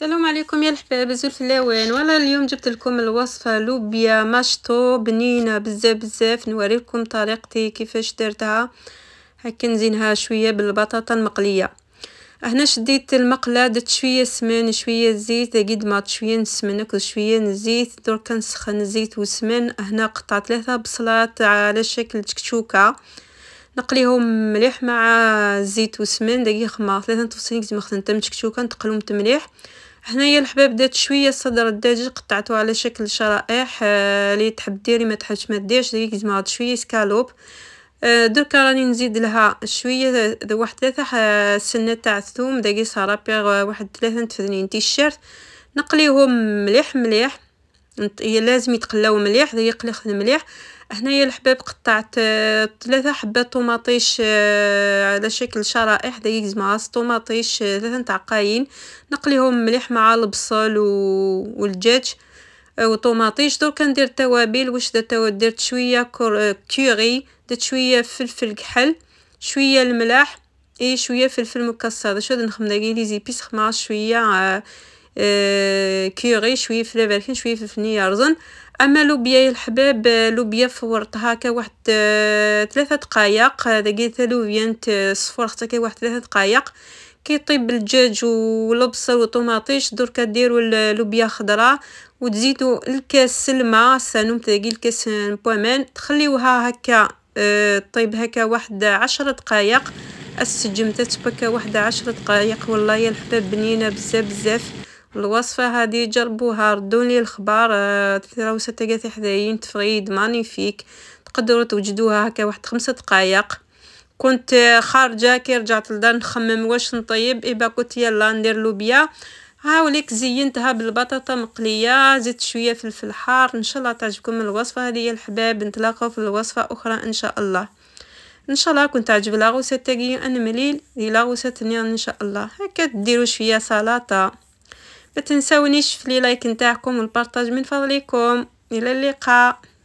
السلام عليكم يا الحباب اللوان ولا اليوم جبت لكم الوصفه لوبيا مشطو بنينه بزاف بزاف نوريلكم طريقتي كيفاش درتها هكا نزينها شويه بالبطاطا المقليه هنا شديت المقله درت شويه سمن شويه زيت قد ما شويه نسمنك شويه نزيت درك كنسخن الزيت والسمن هنا قطعت ثلاثه بصلات على شكل تكتوكه نقليهم مليح مع الزيت والسمن دقيق خمار ثلاثه تفصين كيما خدمت مشكشوكه نتقلهم مليح هنايا الحباب دات شويه صدر الدجاج قطعته على شكل شرائح اللي آه، تحب ديري ما تحبش ما ديرش ديك جمعت شويه سكالوب آه، درك راني نزيد لها شويه واحد ثلاثه سنه تاع الثوم داكي رابيغ آه، واحد ثلاثه تفذنين تيشيرت نقليهم مليح مليح لازم يتقلاو مليح يقلخ مليح هنايا الحباب قطعت آه، ثلاثه حبات طوماطيش آه، على شكل شرائح دقيق زماس طوماطيش آه، ثلاثه نتاع قاين نقليهم مليح مع البصل والدجاج وطوماطيش درك ندير التوابل واش درت شويه كوري درت شويه فلفل كحل شويه الملح اي شويه فلفل مكسر شاد نخمر لي زيبيس مع شويه آه كيغي شويه في الفركن شويه في الفنيارزن اما لوبيا الحباب آه، لوبيا فورتها هكا آه، واحد ثلاثة دقائق دقيت لوبيا صفر حتى واحد ثلاثة دقائق كيطيب الدجاج والبصل والطوماطيش درك ديروا اللوبيا خضراء وتزيدوا الكاس الماء سانوم تلاقي الكاس بوامان تخليوها هكا آه، طيب هكا واحد عشرة دقائق السجم تتبكى واحد عشرة دقائق والله يا الحباب بنينه بزاف بزاف الوصفه هذه جربوها ردوني الخبار راهو ستقات حذايين تفريد مانيفيك تقدروا توجدوها هكا واحد خمسة دقائق كنت آه، خارجه كي رجعت للدار نخمم واش نطيب ايبا قلت يلا ندير لوبيا هاوليك زينتها بالبطاطا مقليه زدت شويه فلفل حار ان شاء الله تعجبكم الوصفه هذه يا الحباب نتلاقاو في الوصفه اخرى ان شاء الله ان شاء الله كنت تعجب لا غوسيت تاعي انا مليل لا غوسيت ان شاء الله هكا ديروا شويه سلطه فتنساونيش في لايك نتاعكم والبارطاج من فضلكم الى اللقاء